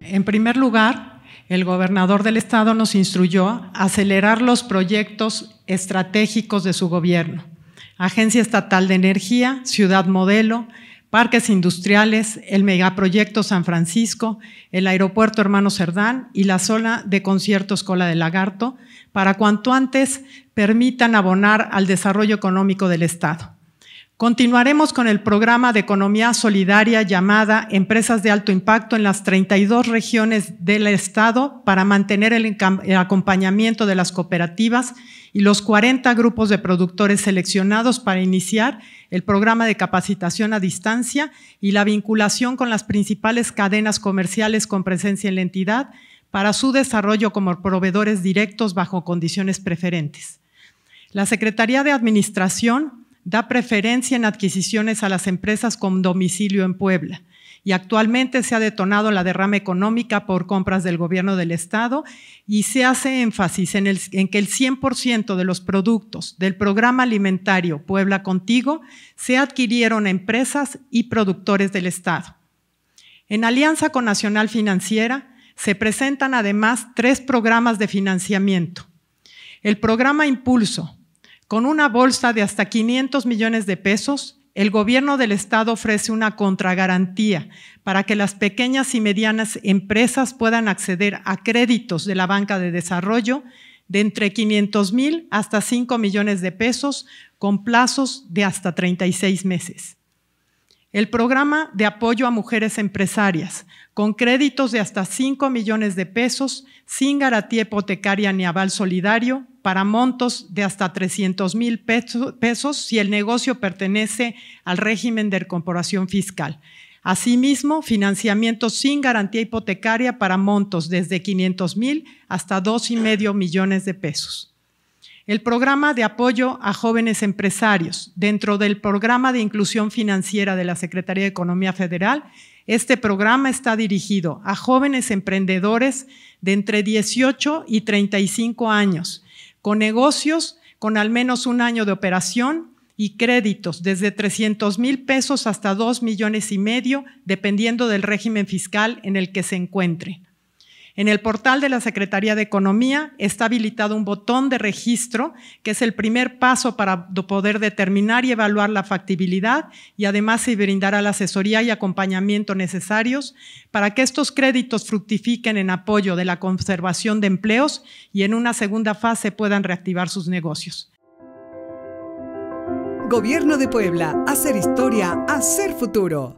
En primer lugar, el gobernador del estado nos instruyó a acelerar los proyectos estratégicos de su gobierno. Agencia Estatal de Energía, Ciudad Modelo, parques industriales, el megaproyecto San Francisco, el aeropuerto Hermano Cerdán y la zona de conciertos Cola de Lagarto, para cuanto antes permitan abonar al desarrollo económico del Estado. Continuaremos con el programa de economía solidaria llamada Empresas de Alto Impacto en las 32 regiones del Estado para mantener el, acompañamiento de las cooperativas y los 40 grupos de productores seleccionados para iniciar el programa de capacitación a distancia y la vinculación con las principales cadenas comerciales con presencia en la entidad para su desarrollo como proveedores directos bajo condiciones preferentes. La Secretaría de Administración da preferencia en adquisiciones a las empresas con domicilio en Puebla y actualmente se ha detonado la derrama económica por compras del gobierno del Estado y se hace énfasis en, en que el 100% de los productos del programa alimentario Puebla Contigo se adquirieron a empresas y productores del Estado. En alianza con Nacional Financiera se presentan además tres programas de financiamiento. El programa Impulso, con una bolsa de hasta 500 millones de pesos, el gobierno del Estado ofrece una contragarantía para que las pequeñas y medianas empresas puedan acceder a créditos de la banca de desarrollo de entre 500 mil hasta 5 millones de pesos con plazos de hasta 36 meses. El programa de apoyo a mujeres empresarias, con créditos de hasta 5 millones de pesos, sin garantía hipotecaria ni aval solidario, para montos de hasta 300 mil pesos si el negocio pertenece al régimen de corporación fiscal. Asimismo, financiamiento sin garantía hipotecaria para montos desde 500 mil hasta 2,5 millones de pesos el programa de apoyo a jóvenes empresarios dentro del programa de inclusión financiera de la Secretaría de Economía Federal. Este programa está dirigido a jóvenes emprendedores de entre 18 y 35 años, con negocios con al menos un año de operación y créditos desde 300 mil pesos hasta 2 millones y medio, dependiendo del régimen fiscal en el que se encuentre. En el portal de la Secretaría de Economía está habilitado un botón de registro, que es el primer paso para poder determinar y evaluar la factibilidad y además se brindará la asesoría y acompañamiento necesarios para que estos créditos fructifiquen en apoyo de la conservación de empleos y en una segunda fase puedan reactivar sus negocios. Gobierno de Puebla, hacer historia, hacer futuro.